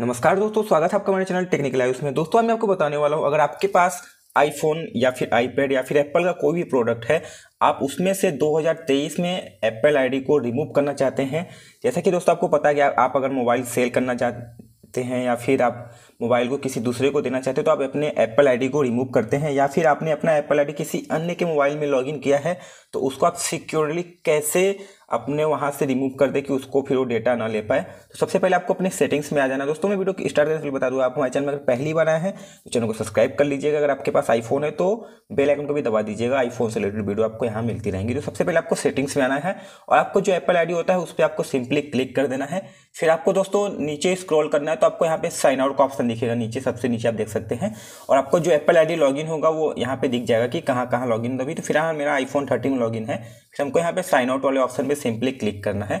नमस्कार दोस्तों स्वागत है आपका मेरे चैनल टेक्निकल आयुष में दोस्तों मैं आपको बताने वाला हूँ अगर आपके पास आईफोन या फिर आईपैड या फिर एप्पल का कोई भी प्रोडक्ट है आप उसमें से 2023 में एप्पल आईडी को रिमूव करना चाहते हैं जैसा कि दोस्तों आपको पता है कि आप अगर मोबाइल सेल करना चाहते हैं या फिर आप मोबाइल को किसी दूसरे को देना चाहते हैं तो आप अपने एप्पल आईडी को रिमूव करते हैं या फिर आपने अपना एप्पल आईडी किसी अन्य के मोबाइल में लॉग किया है तो उसको आप सिक्योरली कैसे अपने वहाँ से रिमूव कर दे कि उसको फिर वो डेटा ना ले पाए तो सबसे पहले आपको अपने सेटिंग्स में आ जाना दोस्तों मैं वीडियो की स्टार्ट करने बता दूँ आप हमारे चैनल में पहली बार आए हैं तो चैनल को सब्सक्राइब कर लीजिएगा अगर आपके पास आईफोन है तो बेल आइकन को भी दबा दीजिएगा आईफोन से रिलेटेड वीडियो आपको यहाँ मिलती रहेंगी तो सबसे पहले आपको सेटिंग्स में आना है और आपको जो एप्पल आई होता है उस पर आपको सिंपली क्लिक कर देना है फिर आपको दोस्तों नीचे स्क्रॉल करना है तो आपको यहाँ पे साइन आउट का ऑप्शन दिखेगा नीचे सबसे नीचे आप देख सकते हैं और आपको जो एप्पल आईडी लॉगिन होगा वो यहाँ पे दिख जाएगा कि कहाँ कहाँ लॉगिन होगा तो फिर हाँ मेरा आईफोन थर्टीन में लॉगिन है फिर हमको यहाँ पे साइन आउट वाले ऑप्शन पे सिंपली क्लिक करना है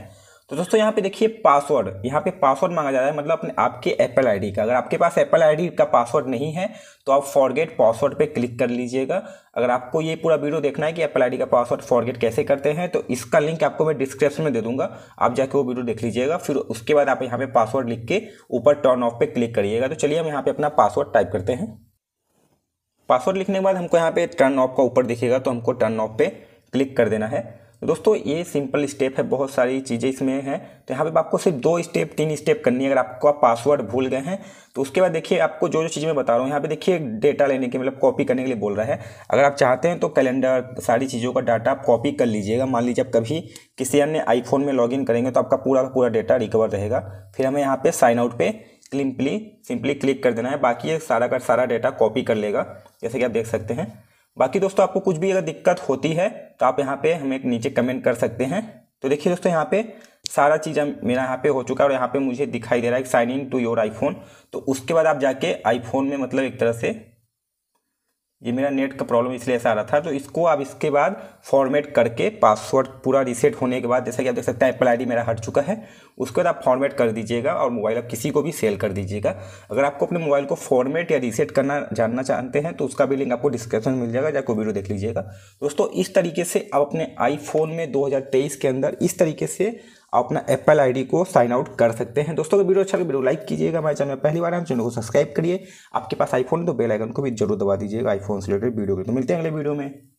तो दोस्तों यहाँ पे देखिए पासवर्ड यहाँ पे पासवर्ड मांगा जा रहा है मतलब अपने आपके एप्पल आईडी का अगर आपके पास एप्पल आईडी का पासवर्ड नहीं है तो आप फॉरगेट पासवर्ड पे क्लिक कर लीजिएगा अगर आपको ये पूरा वीडियो देखना है कि एप्पल आईडी का पासवर्ड फॉरगेट कैसे करते हैं तो इसका लिंक आपको मैं डिस्क्रिप्शन में दे दूंगा आप जाके वो वीडियो देख लीजिएगा फिर उसके बाद आप यहाँ पे पासवर्ड लिख के ऊपर टर्न ऑफ पे क्लिक करिएगा तो चलिए हम यहाँ पे अपना पासवर्ड टाइप करते हैं पासवर्ड लिखने के बाद हमको यहाँ पे टर्न ऑफ का ऊपर दिखेगा तो हमको टर्न ऑफ पे क्लिक कर देना है दोस्तों ये सिंपल स्टेप है बहुत सारी चीज़ें इसमें हैं तो यहाँ पे आपको सिर्फ दो स्टेप तीन स्टेप करनी है अगर आपको आप पासवर्ड भूल गए हैं तो उसके बाद देखिए आपको जो जो चीज़ मैं बता रहा हूँ यहाँ पे देखिए डेटा लेने के मतलब कॉपी करने के लिए बोल रहा है अगर आप चाहते हैं तो कैलेंडर सारी चीज़ों का डाटा आप कॉपी कर लीजिएगा मान लीजिए आप कभी किसी अन्य आईफोन में लॉग करेंगे तो आपका पूरा का पूरा डेटा रिकवर रहेगा फिर हमें यहाँ पर साइन आउट पर सिंपली सिंपली क्लिक कर देना है बाकी ये सारा का सारा डेटा कॉपी कर लेगा जैसे कि आप देख सकते हैं बाकी दोस्तों आपको कुछ भी अगर दिक्कत होती है तो आप यहाँ पे हमें नीचे कमेंट कर सकते हैं तो देखिए दोस्तों यहाँ पे सारा चीज़ मेरा यहाँ पे हो चुका है और यहाँ पे मुझे दिखाई दे रहा है sign in to your iPhone तो उसके बाद आप जाके आईफोन में मतलब एक तरह से ये मेरा नेट का प्रॉब्लम इसलिए ऐसा आ रहा था तो इसको आप इसके बाद फॉर्मेट करके पासवर्ड पूरा रीसेट होने के बाद जैसा कि आप देख सकते हैं एप्पल आईडी मेरा हट चुका है उसके बाद आप फॉर्मेट कर दीजिएगा और मोबाइल आप किसी को भी सेल कर दीजिएगा अगर आपको अपने मोबाइल को फॉर्मेट या रीसेट करना जानना चाहते हैं तो उसका भी लिंक आपको डिस्क्रिप्शन मिल जाएगा या कोई वीडियो देख लीजिएगा दोस्तों इस तरीके से आप अपने आईफोन में दो के अंदर इस तरीके से अपना एप्पल आईडी को साइन आउट कर सकते हैं दोस्तों अगर वीडियो अच्छा लगे वीडियो लाइक कीजिएगा हमारे चैनल पहली बार आए चैनल को सब्सक्राइब करिए आपके पास आईफोन है तो बेल आइकन को भी जरूर दबा दीजिएगा आईफोन से रिलेटेड वीडियो के तो मिलते हैं अगले वीडियो में